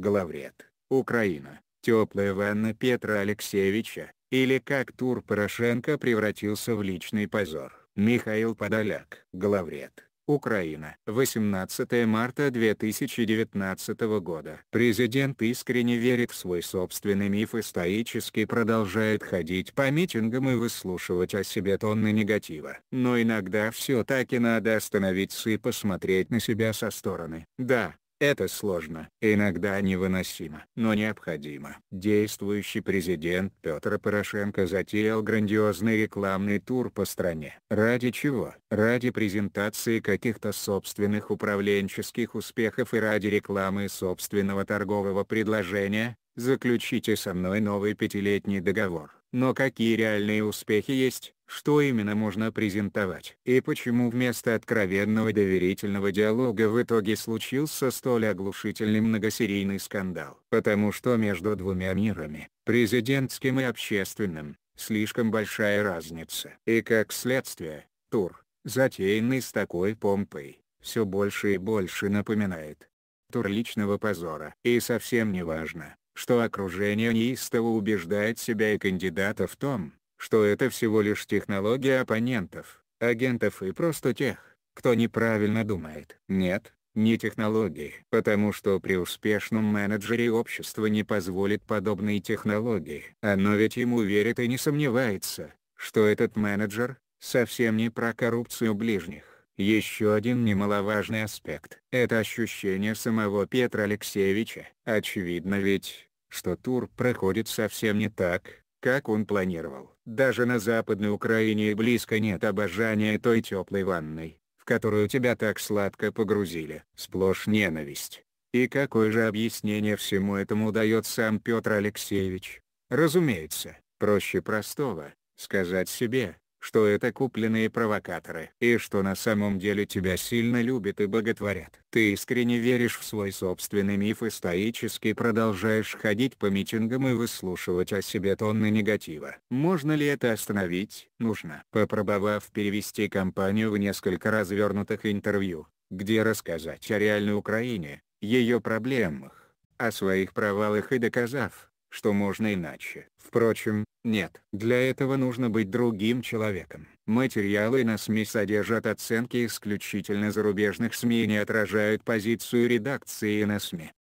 Главред, Украина, теплая ванна Петра Алексеевича, или как тур Порошенко превратился в личный позор. Михаил Подоляк, главред, Украина. 18 марта 2019 года. Президент искренне верит в свой собственный миф и стоически продолжает ходить по митингам и выслушивать о себе тонны негатива. Но иногда все-таки надо остановиться и посмотреть на себя со стороны. Да, это сложно, иногда невыносимо, но необходимо. Действующий президент Петр Порошенко затеял грандиозный рекламный тур по стране. Ради чего? Ради презентации каких-то собственных управленческих успехов и ради рекламы собственного торгового предложения, заключите со мной новый пятилетний договор но какие реальные успехи есть, что именно можно презентовать. И почему вместо откровенного доверительного диалога в итоге случился столь оглушительный многосерийный скандал. Потому что между двумя мирами, президентским и общественным, слишком большая разница. И как следствие, тур, затеянный с такой помпой, все больше и больше напоминает тур личного позора. И совсем не важно, что окружение неистово убеждает себя и кандидата в том, что это всего лишь технология оппонентов, агентов и просто тех, кто неправильно думает. Нет, не технологии. Потому что при успешном менеджере общество не позволит подобные технологии. Оно ведь ему верит и не сомневается, что этот менеджер, совсем не про коррупцию ближних. Еще один немаловажный аспект – это ощущение самого Петра Алексеевича. Очевидно ведь, что тур проходит совсем не так, как он планировал. Даже на Западной Украине и близко нет обожания той теплой ванной, в которую тебя так сладко погрузили. Сплошь ненависть. И какое же объяснение всему этому дает сам Петр Алексеевич? Разумеется, проще простого, сказать себе, что это купленные провокаторы, и что на самом деле тебя сильно любят и боготворят. Ты искренне веришь в свой собственный миф и стоически продолжаешь ходить по митингам и выслушивать о себе тонны негатива. Можно ли это остановить? Нужно. Попробовав перевести компанию в несколько развернутых интервью, где рассказать о реальной Украине, ее проблемах, о своих провалах и доказав, что можно иначе. Впрочем, нет. Для этого нужно быть другим человеком. Материалы на СМИ содержат оценки исключительно зарубежных СМИ и не отражают позицию редакции на СМИ.